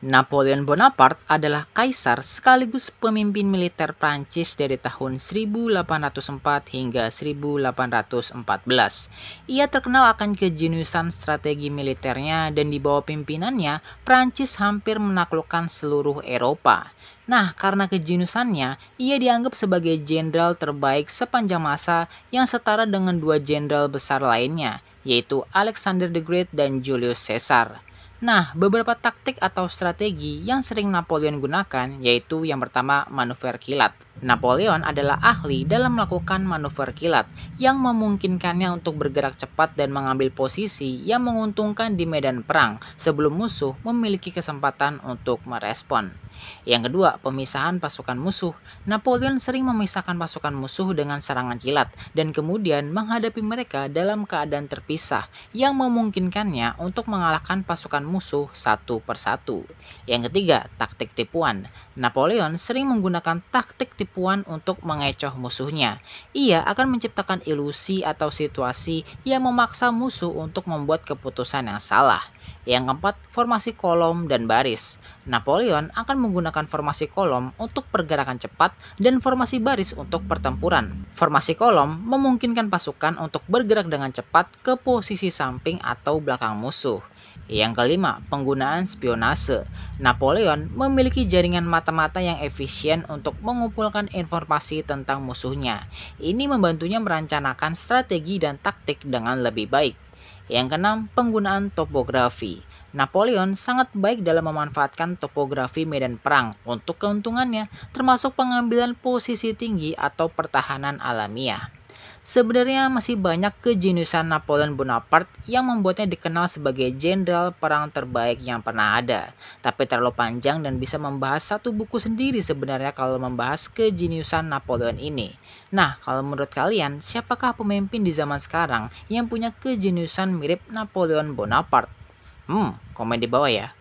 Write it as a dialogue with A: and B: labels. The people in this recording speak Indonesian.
A: Napoleon Bonaparte adalah kaisar sekaligus pemimpin militer Prancis dari tahun 1804 hingga 1814. Ia terkenal akan kejeniusan strategi militernya dan di bawah pimpinannya Prancis hampir menaklukkan seluruh Eropa. Nah, karena kejeniusannya, ia dianggap sebagai jenderal terbaik sepanjang masa yang setara dengan dua jenderal besar lainnya, yaitu Alexander the Great dan Julius Caesar. Nah, beberapa taktik atau strategi yang sering Napoleon gunakan yaitu yang pertama manuver kilat. Napoleon adalah ahli dalam melakukan manuver kilat yang memungkinkannya untuk bergerak cepat dan mengambil posisi yang menguntungkan di medan perang sebelum musuh memiliki kesempatan untuk merespon. Yang kedua, pemisahan pasukan musuh. Napoleon sering memisahkan pasukan musuh dengan serangan kilat dan kemudian menghadapi mereka dalam keadaan terpisah yang memungkinkannya untuk mengalahkan pasukan musuh satu persatu. Yang ketiga, taktik tipuan. Napoleon sering menggunakan taktik tipuan untuk mengecoh musuhnya. Ia akan menciptakan ilusi atau situasi yang memaksa musuh untuk membuat keputusan yang salah. Yang keempat, formasi kolom dan baris. Napoleon akan menggunakan formasi kolom untuk pergerakan cepat dan formasi baris untuk pertempuran. Formasi kolom memungkinkan pasukan untuk bergerak dengan cepat ke posisi samping atau belakang musuh. Yang kelima, penggunaan spionase. Napoleon memiliki jaringan mata-mata yang efisien untuk mengumpulkan informasi tentang musuhnya. Ini membantunya merencanakan strategi dan taktik dengan lebih baik. Yang keenam, penggunaan topografi. Napoleon sangat baik dalam memanfaatkan topografi medan perang untuk keuntungannya, termasuk pengambilan posisi tinggi atau pertahanan alamiah. Sebenarnya masih banyak kejeniusan Napoleon Bonaparte yang membuatnya dikenal sebagai jenderal perang terbaik yang pernah ada. Tapi terlalu panjang dan bisa membahas satu buku sendiri sebenarnya kalau membahas kejeniusan Napoleon ini. Nah, kalau menurut kalian, siapakah pemimpin di zaman sekarang yang punya kejeniusan mirip Napoleon Bonaparte? Hmm, komen di bawah ya.